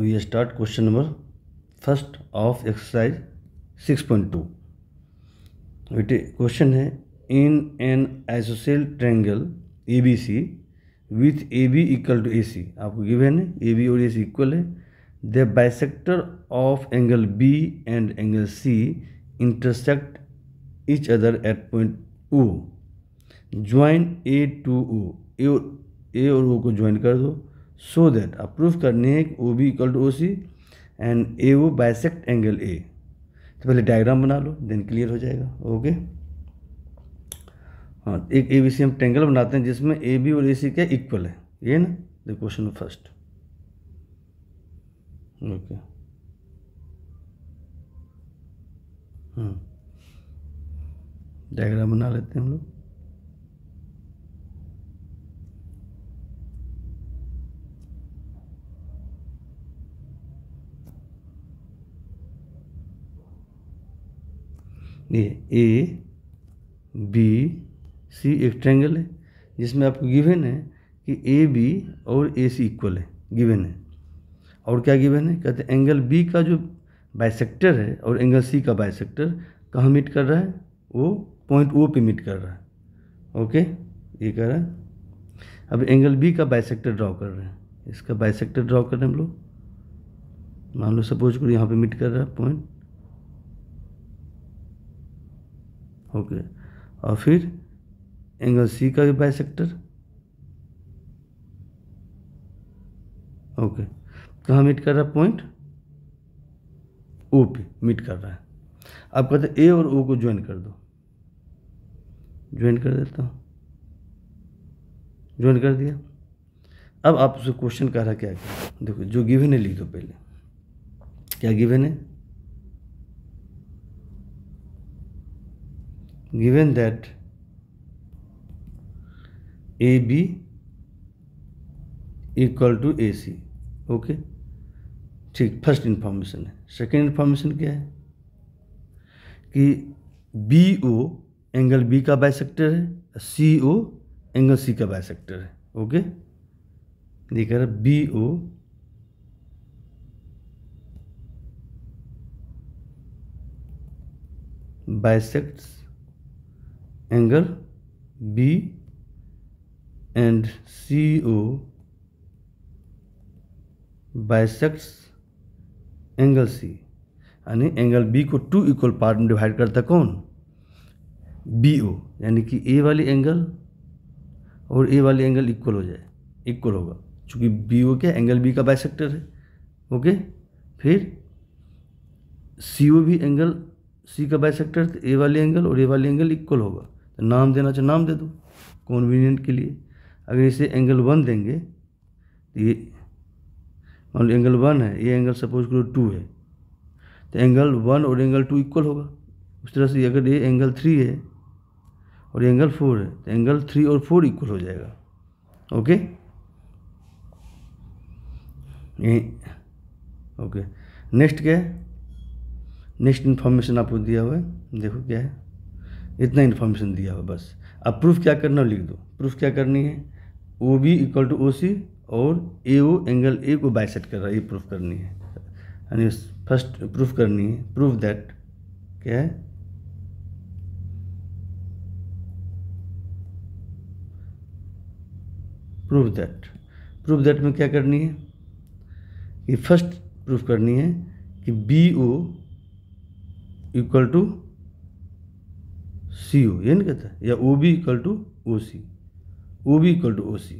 We start question number first of exercise six point two बेटे question है in an isosceles triangle A B C with A B equal to A C आपको given है A B और A C equal है the bisector of angle B and angle C intersect each other at point O join A to O A और O को join कर दो so that अब proof करनी है कि O B equal to O C and A O bisect angle A तो पहले डायग्राम बना लो देन क्लियर हो जाएगा ओके हाँ एक ए बी सी हम ट्रेंगल बनाते हैं जिसमें ए बी और ए सी क्या इक्वल है ये ना the question first okay diagram बना लेते हैं हम लोग ये ए बी सी एक ट्रैंगल है जिसमें आपको गिवन है कि ए बी और ए सी इक्वल है गिवन है और क्या गिवन है कहते हैं एंगल बी का जो बाइसेक्टर है और एंगल सी का बाइसेक्टर कहाँ मीट कर रहा है वो पॉइंट ओ पे मीट कर रहा है ओके ये कह रहा है अब एंगल बी का बाइसेक्टर ड्रॉ कर रहे हैं इसका बाइसेक्टर ड्रॉ कर रहे हैं हम लोग मान लो सपोज करो यहाँ पे मीट कर रहा है पॉइंट ओके और फिर एंगल सी का भी बाई सेक्टर ओके कहाँ तो मीट कर रहा है पॉइंट ओ पे मीट कर रहा है आप कहते ए और ओ को ज्वाइन कर दो ज्वाइन कर देता हूँ ज्वाइन कर दिया अब आप उसे क्वेश्चन कह रहा क्या क्या देखो जो गिवन है लिख दो पहले क्या गिवन है given that AB equal to A C okay ठीक फर्स्ट इन्फॉर्मेशन है सेकेंड इन्फॉर्मेशन क्या है कि बी ओ एंगल बी का बायसेक्टर है सी ओ एंगल सी का बायसेक्टर है ओके देख रहे रहा B O bisects angle B and C O bisects angle C यानी एंगल बी को टू इक्वल पार्ट में डिवाइड करता कौन बी ओ यानी कि ए वाली एंगल और ए वाली एंगल इक्वल हो जाए इक्वल होगा चूँकि बी ओ क्या एंगल बी का बाइसेक्टर है ओके फिर सी ओ भी एंगल सी का बाइसेक्टर ए वाली एंगल और ए वाली एंगल इक्वल होगा तो नाम देना चाहे नाम दे दो कन्वीनियंट के लिए अगर इसे एंगल वन देंगे तो ये मान लो एंगल वन है ये एंगल सपोज करो टू है तो एंगल वन और एंगल टू इक्वल होगा उस तरह से अगर ये एंगल थ्री है और एंगल फोर है तो एंगल थ्री और फोर इक्वल हो जाएगा ओके ओके नेक्स्ट क्या है नेक्स्ट इन्फॉर्मेशन आपको दिया हुआ है देखो क्या है इतना इन्फॉर्मेशन दिया हो बस अब प्रूफ क्या करना लिख दो प्रूफ क्या करनी है O B equal to O C और ए ओ एंगल ए को बाइसेट कर रहा है ये प्रूफ करनी है यानी फर्स्ट प्रूफ करनी है प्रूफ दैट क्या है प्रूफ दैट प्रूफ दैट में क्या करनी है कि फर्स्ट प्रूफ करनी है कि B O equal to C you ये नहीं कहता या O B equal to O C O B equal to O C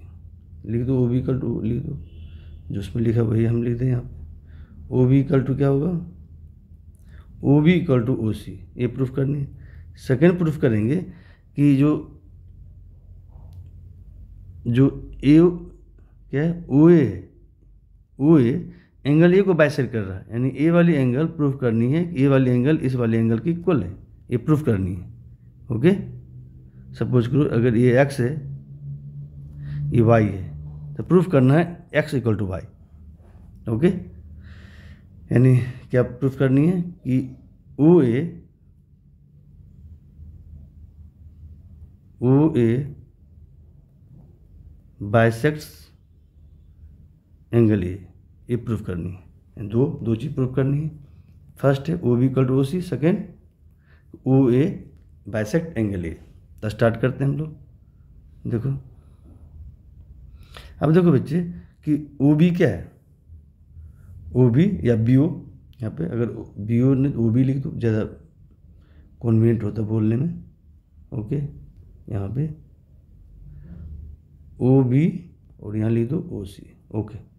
लिख दो ओ बी इक्वल टू लिख दो जो उसमें लिखा वही हम लिख दें यहाँ पे ओ बी इक्वल टू क्या होगा O B equal to O C ये प्रूफ करनी है सेकेंड प्रूफ करेंगे कि जो जो ए क्या है ओ ए ओ ए एंगल ए को बाइसेट कर रहा है यानी ए वाली एंगल प्रूफ करनी है ए वाली एंगल इस वाले एंगल की इक्वल है ये प्रूफ करनी है ओके सपोज करो अगर ये एक्स है ये वाई है तो प्रूफ करना है X equal to Y okay यानी क्या प्रूफ करनी है कि ओ ए ओ ए बाइसेक्ट्स एंगल ए ये प्रूफ करनी है दो दो चीज़ प्रूफ करनी है फर्स्ट है O B equal to O C second O A bisect angle A तो स्टार्ट करते हैं हम लोग देखो अब देखो बच्चे कि ओ बी क्या है ओ बी या बी ओ यहाँ पे अगर बी ओ ने ओ बी लिख दो ज़्यादा कॉन्वीनियंट होता बोलने में ओके यहाँ पे ओ बी और यहाँ लिख दो ओ सी ओके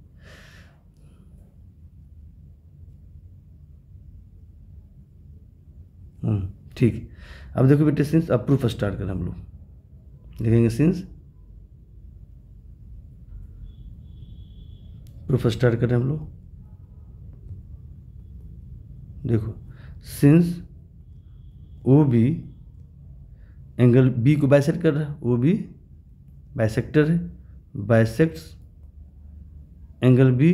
ठीक अब देखो बेटे सिंस अप्रूफ स्टार्ट करें हम लोग देखेंगे सिंस प्रूफ स्टार्ट करें हम लोग देखो since O B angle B को बाइसेक्ट कर रहा है ओ बी बाइसेक्टर है बाइसेक्ट्स एंगल बी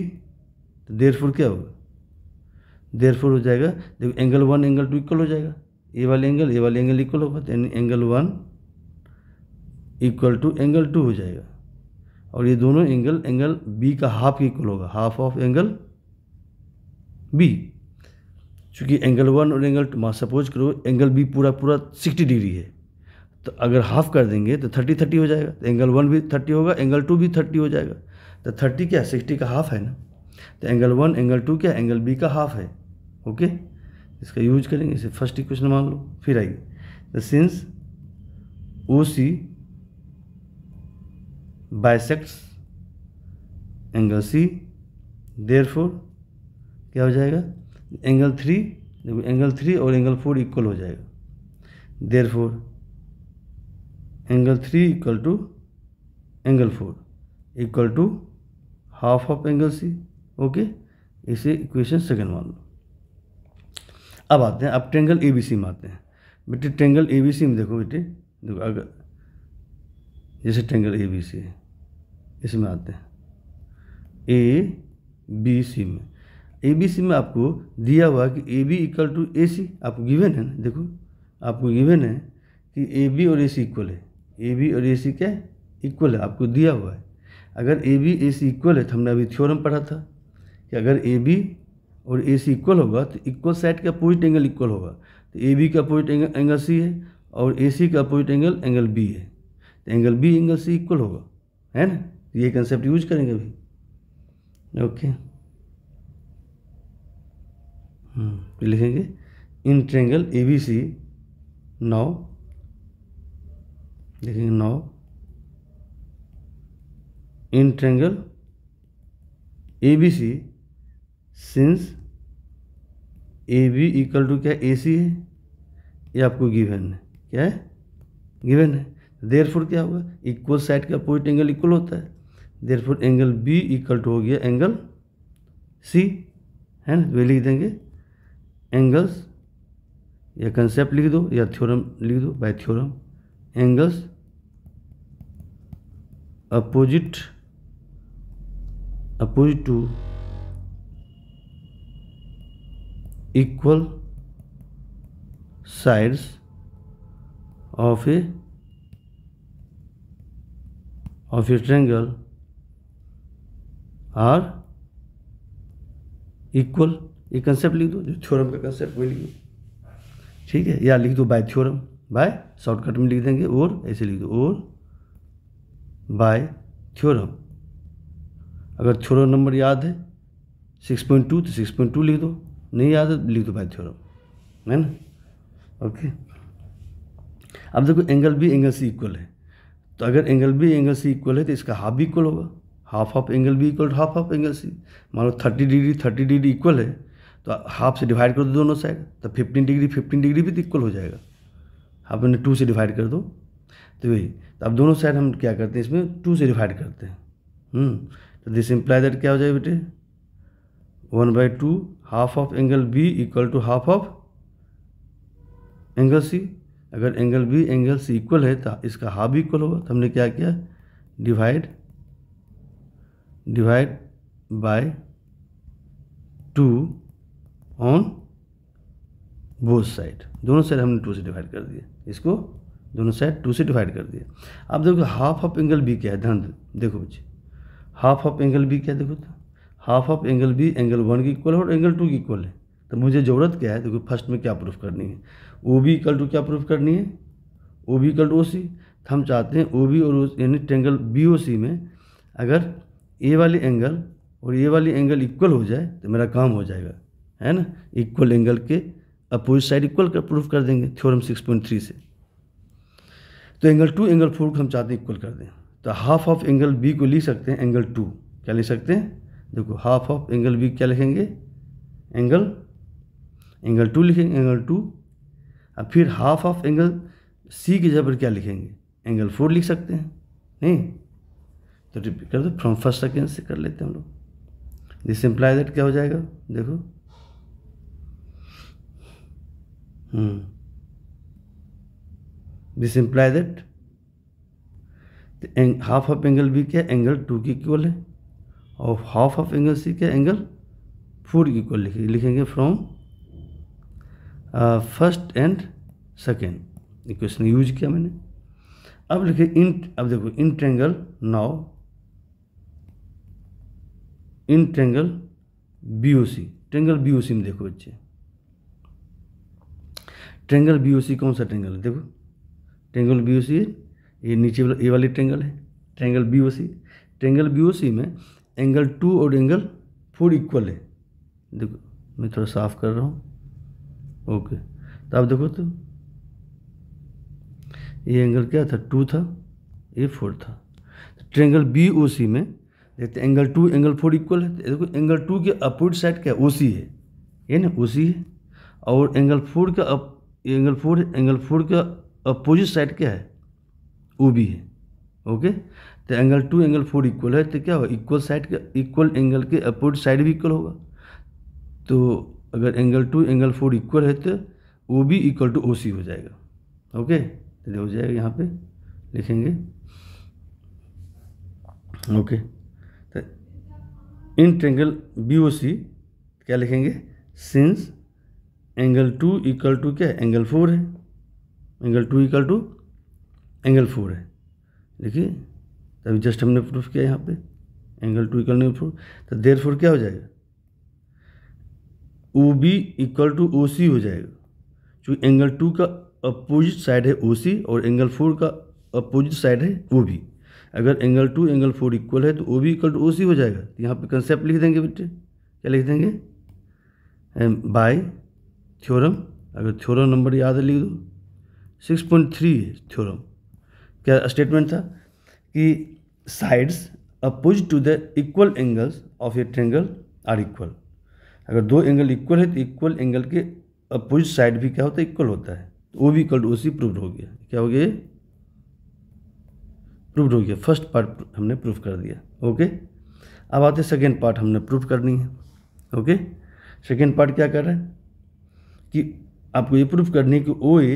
तो देर फोर क्या होगा देर फोर हो जाएगा देखो angle one angle two equal हो जाएगा ये वाला एंगल ये वाला एंगल इक्वल होगा तो angle one equal to angle two हो जाएगा और ये दोनों एंगल एंगल बी का हाफ इक्वल होगा हाफ ऑफ एंगल बी चूँकि एंगल वन और एंगल टू सपोज करो एंगल बी पूरा पूरा सिक्सटी डिग्री है तो अगर हाफ कर देंगे तो थर्टी थर्टी हो जाएगा तो एंगल वन भी थर्टी होगा एंगल टू भी थर्टी हो जाएगा तो थर्टी क्या सिक्सटी का हाफ है ना तो एंगल वन एंगल टू क्या एंगल बी का हाफ है ओके इसका यूज करेंगे इसे फर्स्ट इक्वेशन मान लो फिर आइए since O C bisects angle C therefore क्या हो जाएगा एंगल थ्री देखो एंगल थ्री और एंगल फोर इक्वल हो जाएगा therefore angle three equal to angle four equal to half of angle C okay इसे इक्वेशन सेकेंड मान लो अब आते हैं अब ट्रेंगल ए बी सी में आते हैं बेटे ट्रेंगल ए बी सी में देखो बेटे देखो अगर जैसे ट्रेंगल ए बी सी है इसमें आते हैं ए बी सी में ए बी सी में आपको दिया हुआ कि A B equal to A C आपको गिवन है ना देखो आपको गिवन है कि ए बी और ए सी इक्वल है ए बी और ए सी क्या है इक्वल है आपको दिया हुआ है अगर ए बी ए सी इक्वल है तो हमने अभी थ्योरम पढ़ा था कि अगर ए बी और ए सी इक्वल होगा तो इक्वल साइड का अपोजिट एंगल इक्वल होगा तो ए बी का अपोजिट एंगल एंगल सी है और ए सी का अपोजिट एंगल एंगल बी है तो angle B angle C equal होगा है ना तो ये कंसेप्ट यूज करेंगे अभी ओके तो हम्म, लिखेंगे इन triangle A B C now लिखेंगे now in triangle A B C since A B equal to क्या ए सी है ये आपको गिवन है क्या है गिवन है देर फुट क्या होगा इक्वल साइड का अपोजिट एंगल इक्वल होता है therefore angle B equal to हो गया एंगल सी है ना वे लिख देंगे एंगल्स या कंसेप्ट लिख दो या थ्योरम लिख दो by theorem angles opposite opposite to equal sides of a of a triangle are equal ये कंसेप्ट लिख दो जो थ्योरम का कंसेप्ट वही लिख दो ठीक है या लिख दो बाय थ्योरम बाय शॉर्टकट में लिख देंगे और ऐसे लिख दो और बाय थ्योरम अगर थ्योरम नंबर याद है सिक्स पॉइंट टू तो सिक्स पॉइंट टू लिख दो नहीं याद लिख दो भाई थ्योरम है ना ओके अब देखो angle B angle C equal है तो अगर angle B angle C equal है तो इसका हाफ भी इक्वल होगा half of angle B equal half of angle C मान लो thirty degree thirty degree equal है तो हाफ से डिवाइड कर दो दोनों साइड तो फिफ्टीन डिग्री फिफ्टीन डिग्री भी तो इक्वल हो जाएगा आप मैंने टू से डिवाइड कर दो तो वही तो अब दोनों साइड हम क्या करते हैं इसमें टू से डिवाइड करते हैं हम्म, तो दिस इम्प्लाई दैट क्या हो जाएगा बेटे one by two half of angle B equal to half of angle C अगर angle B angle C equal है तो इसका हाफ भी इक्वल होगा तो हमने क्या किया divide divide by two on both side दोनों साइड हमने टू से डिवाइड कर दिया इसको दोनों साइड टू से डिवाइड कर दिया अब देखो हाफ ऑफ एंगल बी क्या है ध्यान देखो बच्चे हाफ ऑफ एंगल बी क्या देखो तो half of angle B angle one की इक्वल है और एंगल टू की इक्वल है तो मुझे ज़रूरत क्या है देखो तो फर्स्ट में क्या प्रूफ करनी है ओ बी इक्वल टू क्या प्रूफ करनी है O B equal to O C तो हम चाहते हैं ओ बी और यानी ट्रेंगल बी ओ सी में अगर ए वाली एंगल और ए वाली एंगल इक्वल हो जाए तो मेरा काम हो जाएगा है ना इक्वल एंगल के अपोजिट साइड इक्वल कर प्रूफ कर देंगे थ्योरम सिक्स पॉइंट थ्री से तो एंगल टू एंगल फोर को हम चाहते हैं इक्वल कर दें तो हाफ ऑफ एंगल बी को लिख सकते हैं एंगल टू क्या लिख सकते हैं देखो हाफ ऑफ एंगल बी क्या लिखेंगे एंगल एंगल टू लिखेंगे एंगल टू अब फिर हाफ ऑफ एंगल सी की जगह पर क्या लिखेंगे एंगल फोर लिख सकते हैं नहीं तो रिपीट कर दो फ्रॉम फर्स्ट सेकेंड से कर लेते हैं हम लोग दिस इम्प्लाई दैट क्या हो जाएगा देखो this imply that half of angle B क्या एंगल टू की इक्वल है of half of angle C के एंगल फोर इक्वल लिखे, लिखेंगे from first and second equation use किया मैंने अब लिखे इन अब देखो in triangle now in triangle B O C triangle B O C में देखो बच्चे ट्रेंगल बी ओ सी कौन सा ट्रेंगल है देखो ट्रेंगल बी ओ सी ये नीचे वाला ये वाली ट्रेंगल है triangle B O C triangle B O C में एंगल टू और एंगल फोर इक्वल है देखो मैं थोड़ा साफ कर रहा हूँ ओके तो आप देखो तो ये एंगल क्या था टू था ये फोर था ट्रेंगल बी ओ सी में देखते angle two angle four equal है देखो एंगल टू के अपोजिट साइड क्या ओ सी है ये ना ओ सी है और एंगल फोर का up angle four angle four का अपोजिट साइड क्या है ओ बी है ओके तो angle two angle four equal है तो क्या होगा इक्वल साइड के इक्वल एंगल के अपोजिट साइड भी इक्वल होगा तो अगर angle two angle four equal है तो O B equal to O C हो जाएगा ओके तो हो जाएगा यहाँ पे लिखेंगे ओके तो इन ट्रेंगल बी ओ सी क्या लिखेंगे since angle two equal to क्या है एंगल फोर है angle two equal to angle four है देखिए तो अभी जस्ट हमने प्रूफ किया यहाँ पे एंगल टू इक्वल नहीं प्रूफ तो देर फोर क्या हो जाएगा O B equal to O C हो जाएगा चूँकि एंगल टू का अपोजिट साइड है ओ सी और एंगल फोर का अपोजिट साइड है ओ बी अगर angle two angle four equal है तो O B equal to O C हो जाएगा तो यहाँ पर कंसेप्ट लिख देंगे बेटे क्या लिख देंगे बाय थ्योरम अगर थ्योरम नंबर याद है लिख दो सिक्स पॉइंट थ्री है थ्योरम क्या स्टेटमेंट था कि sides opposite to the equal angles of a triangle are equal अगर दो एंगल इक्वल है तो इक्वल एंगल के अपोजिट साइड भी क्या होता है इक्वल होता है तो वो भी इक्वल टू उसी प्रूव हो गया क्या हो गया प्रूव हो गया फर्स्ट पार्ट हमने प्रूफ कर दिया ओके अब आते सेकेंड पार्ट हमने प्रूफ करनी है ओके सेकेंड पार्ट क्या कर रहे हैं कि आपको ये प्रूफ करनी है कि ओ ए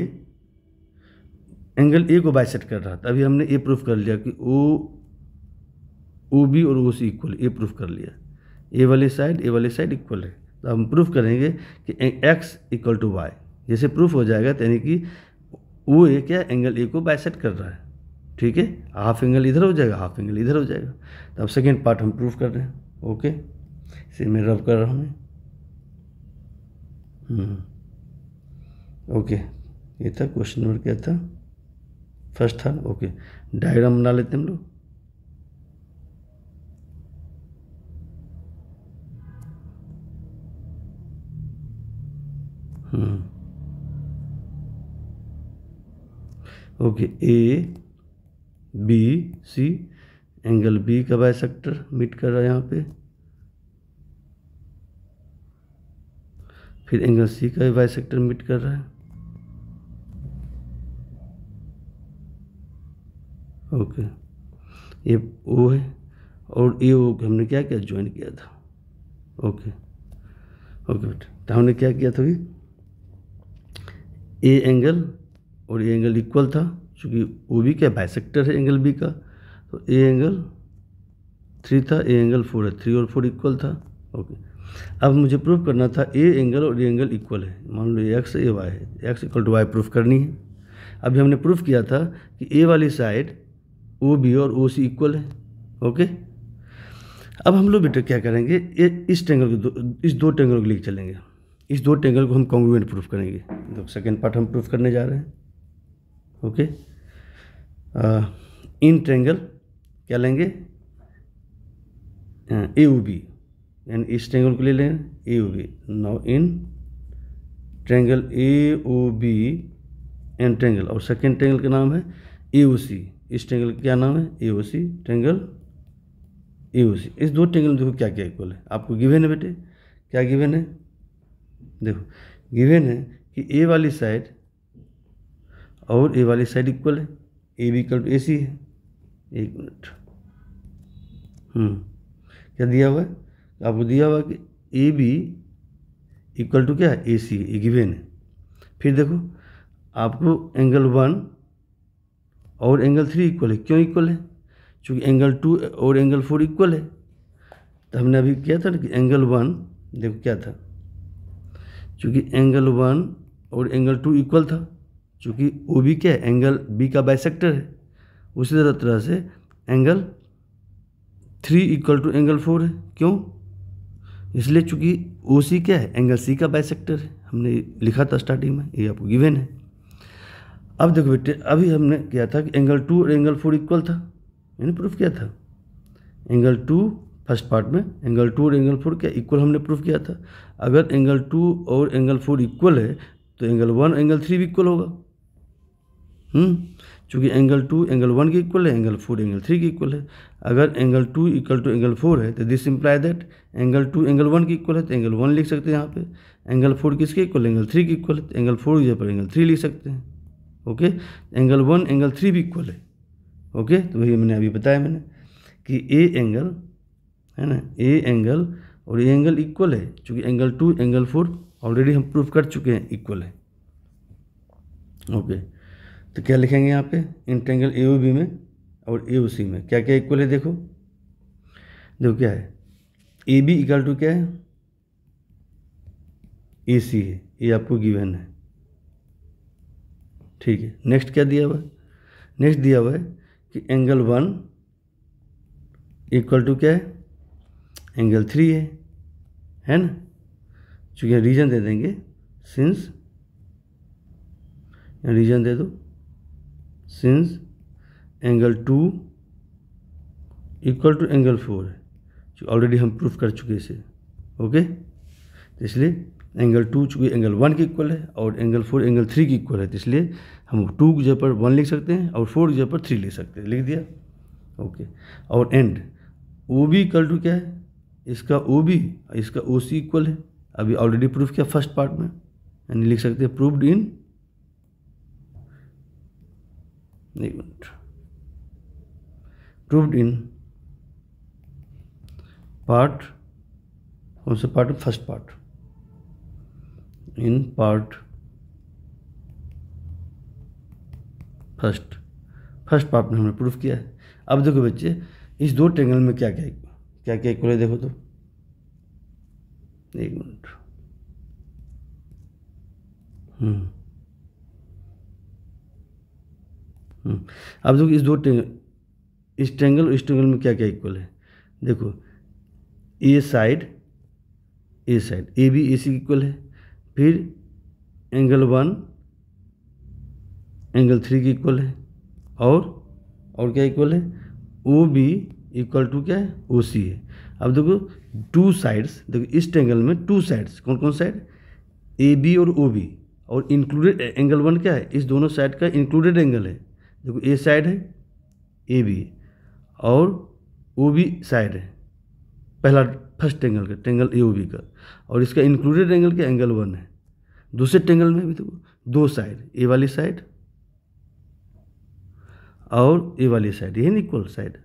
एंगल ए को बाइसेट कर रहा था अभी हमने ए प्रूफ कर लिया कि ओ ओ बी और ओ सी इक्वल ए प्रूफ कर लिया ए वाले साइड ए वाले साइड इक्वल है तो हम प्रूफ करेंगे कि एक्स इक्वल टू वाई जैसे प्रूफ हो जाएगा तो यानी कि ओ ए क्या एंगल ए को बाइसेट कर रहा है ठीक है हाफ एंगल इधर हो जाएगा हाफ एंगल इधर हो जाएगा तो अब सेकेंड पार्ट हम प्रूफ कर रहे हैं ओके इसे मैं रब कर रहा हूँ हम्म। ओके ये था क्वेश्चन नंबर क्या था फर्स्ट था ओके डायग्राम बना लेते हम लोग okay A B C angle B का सेक्टर मीट कर रहा है यहाँ पे फिर एंगल सी का सेक्टर मीट कर रहा है ओके ये ओ है और ये वो हमने क्या किया ज्वाइन किया था ओके ओके बेटा तो हमने क्या किया था अभी ए एंगल और ये एंगल इक्वल था चूँकि ओ बी क्या बाइसेक्टर है एंगल बी का तो ए एंगल थ्री था ए एंगल फोर है थ्री और फोर इक्वल था ओके अब मुझे प्रूफ करना था ए एंगल और ए एंगल इक्वल है मान लो ये एक्स ए वाई है X equal to Y proof करनी है अभी हमने प्रूफ किया था कि ए वाली साइड ओ बी और ओ सी इक्वल है ओके अब हम लोग बेटा क्या करेंगे ये इस ट्रेंगल को दो इस दो ट्रेंगल को लेकर चलेंगे इस दो ट्रेंगल को हम कॉन्ग्रुएंट प्रूफ करेंगे तो सेकेंड पार्ट हम प्रूफ करने जा रहे हैं ओके इन ट्रेंगल क्या लेंगे ए ओ बी यानी इस ट्रेंगल को ले लें A O B now in triangle A O B and triangle और सेकेंड ट्रेंगल का नाम है ए ओ सी इस ट्रेंगल का क्या नाम है ए ओ सी ट्रेंगल ए ओ सी इस दो ट्रेंगल में देखो क्या क्या इक्वल है आपको गिवेन है बेटे क्या गिवेन है देखो गिवेन है कि ए वाली साइड और ए वाली साइड इक्वल है A B equal to A C है एक मिनट हम्म। क्या दिया हुआ है आपको दिया हुआ कि ए बी इक्वल टू क्या है ए सी ए गिवेन है फिर देखो आपको एंगल वन और एंगल थ्री इक्वल है क्यों इक्वल है चूँकि एंगल टू और एंगल फोर इक्वल है तो हमने अभी किया था कि एंगल वन देखो क्या था चूँकि एंगल वन और एंगल टू इक्वल था चूँकि ओ बी क्या है एंगल बी का बाइसेक्टर है उसी तरह से angle three equal to angle four है क्यों इसलिए चूँकि ओ सी क्या है एंगल सी का बाइसेक्टर है हमने लिखा था स्टार्टिंग में ये आपको गिवेन है अब देखो बेटे अभी हमने किया था कि एंगल टू और एंगल फोर इक्वल था मैंने प्रूफ किया था एंगल टू फर्स्ट पार्ट में एंगल टू और एंगल फोर क्या इक्वल हमने प्रूफ किया था अगर एंगल टू और एंगल फोर इक्वल है तो एंगल वन एंगल थ्री भी इक्वल होगा चूँकि एंगल टू एंगल वन के इक्वल है एंगल फोर एंगल थ्री के इक्वल है अगर angle two equal to angle four है तो this imply that angle two angle one के इक्वल है तो एंगल वन लिख सकते हैं यहाँ पे एंगल फोर किसके इक्वल एंगल थ्री के इक्वल है तो एंगल फोर जगह पर एंगल थ्री लिख सकते हैं okay angle one angle three भी इक्वल है ओके तो वही मैंने अभी बताया मैंने कि ए एंगल है ना ए एंगल और ए एंगल इक्वल है चूँकि angle two angle four already हम प्रूफ कर चुके हैं इक्वल है ओके तो क्या लिखेंगे यहाँ पे इंटेंगल ए ओ बी में और ए ओ सी में क्या क्या इक्वल है देखो देखो क्या है ए बी इक्वल टू क्या है ए सी है ये आपको गिवन है ठीक है नेक्स्ट क्या दिया हुआ है नेक्स्ट दिया हुआ है कि एंगल वन इक्वल टू क्या है एंगल थ्री है है ना चूँकि रीजन दे देंगे सिंस रीजन दे दो since angle two equal to angle four है जो ऑलरेडी हम प्रूफ कर चुके इसे ओके तो इसलिए एंगल टू चूँकि एंगल वन के इक्वल है और एंगल फोर एंगल थ्री के इक्वल है तो इसलिए हम टू की जगह पर वन लिख सकते हैं और फोर की जगह पर थ्री लिख सकते हैं लिख दिया ओके और and O B equal to क्या है इसका ओ बी इसका ओ सी इक्वल है अभी ऑलरेडी प्रूफ किया फर्स्ट पार्ट में यानी लिख सकते हैं प्रूव्ड इन एक मिनट प्रूव्ड इन पार्ट कौन से part first part in part first first part में हमने प्रूफ किया है अब देखो बच्चे इस दो ट्रेंगल में क्या क्या क्या क्या इक्वल है देखो तो एक मिनट हम्म, हम्म। अब देखो इस दो ट्रेंगल इस ट्रेंगल और इस ट्रेंगल में क्या क्या इक्वल है देखो A side A side A B A C equal है फिर एंगल वन एंगल थ्री के इक्वल है और और क्या इक्वल है ओ बी इक्वल टू क्या है ओ सी है अब देखो टू साइड्स देखो ईस्ट एंगल में टू साइड्स कौन कौन साइड ए बी और ओ बी और इंक्लूडेड एंगल वन क्या है इस दोनों साइड का इंक्लूडेड एंगल है देखो ए साइड है ए बी और ओ बी साइड है पहला फर्स्ट एंगल का टेंगल ए बी का और इसका इंक्लूडेड एंगल क्या एंगल वन है दूसरे टेंगल में भी देखो तो दो साइड ए वाली साइड और ए वाली साइड ये इक्वल साइड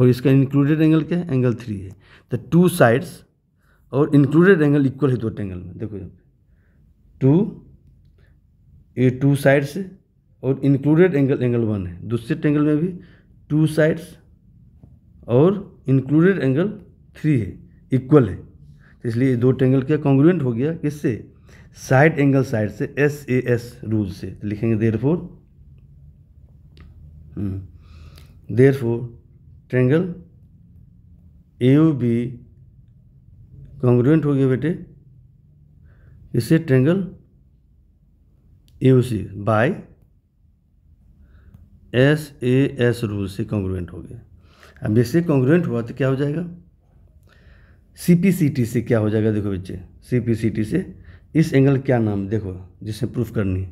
और इसका इंक्लूडेड एंगल क्या है एंगल थ्री है तो टू साइड्स और इंक्लूडेड एंगल इक्वल है दो टेंगल में देखो यहाँ पे टू ए टू साइड्स और इंक्लूडेड एंगल एंगल वन है दूसरे टेंगल में भी टू साइड्स और इंक्लूडेड एंगल थ्री है इक्वल है तो इसलिए दो ट्रेंगल क्या कॉन्ग्रुएंट हो गया किससे साइड एंगल साइड से एस ए एस रूल से तो लिखेंगे therefore therefore triangle A B congruent हो गया बेटे इससे triangle A C by S A S rule से कॉन्ग्रुएंट हो गया अब इससे कॉन्ग्रुएंट हुआ तो क्या हो जाएगा सी पी सी टी से क्या हो जाएगा देखो बच्चे सी पी सी टी से इस एंगल क्या नाम देखो जिसे प्रूफ करनी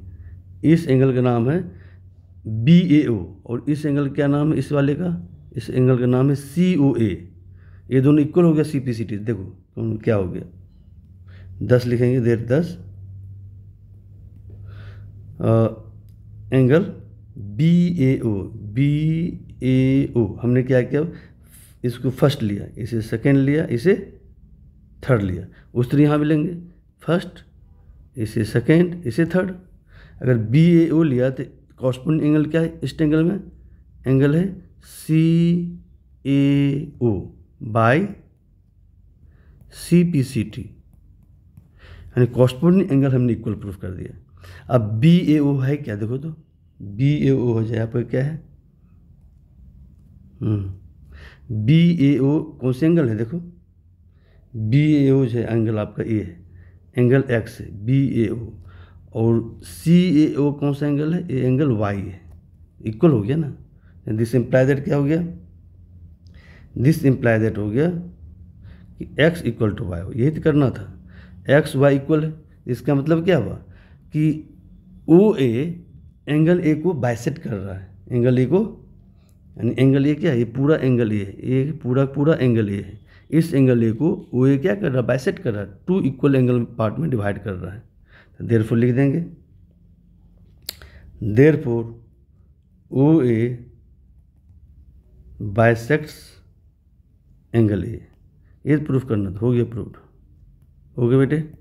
इस एंगल का नाम है बी ए ओ और इस एंगल क्या नाम है इस वाले का इस एंगल का नाम है सी ओ ए ये दोनों इक्वल हो गया सी पी सी टी देखो तो क्या हो गया दस लिखेंगे देर दस आ, angle B A O B A O हमने क्या किया इसको फर्स्ट लिया इसे सेकेंड लिया इसे थर्ड लिया उस तरह यहाँ भी लेंगे फर्स्ट इसे सेकेंड इसे थर्ड अगर बी ए ओ लिया तो कॉरस्पोंडिंग एंगल क्या है इस एंगल में एंगल है C A O by C P C T यानी कॉरस्पोंडिंग एंगल हमने इक्वल प्रूफ कर दिया अब बी ए ओ है क्या देखो तो बी ए ओ हो जाए आपका क्या है हम्म। बी ए ओ कौन से एंगल है देखो बी ए ओ जो है एंगल आपका ए है एंगल एक्स है बी ए ओ और सी ए ओ कौन सा एंगल है ए एंगल वाई है इक्वल हो गया ना दिस इम्प्लाई दैट क्या हो गया दिस इम्प्लाई दैट हो गया कि एक्स इक्वल टू वाई हो यही तो करना था एक्स वाई इक्वल है इसका मतलब क्या हुआ कि ओ ए एंगल ए को बाइसेट कर रहा है एंगल ए को यानी एंगल ये क्या है ये पूरा एंगल ये है ये पूरा पूरा एंगल ये है इस एंगल ए को वो ये क्या कर रहा है बाइसेट कर रहा है टू इक्वल एंगल पार्ट में डिवाइड कर रहा है तो देर फोर लिख देंगे therefore O A bisects angle A ये प्रूफ करना हो गया प्रूफ हो गया बेटे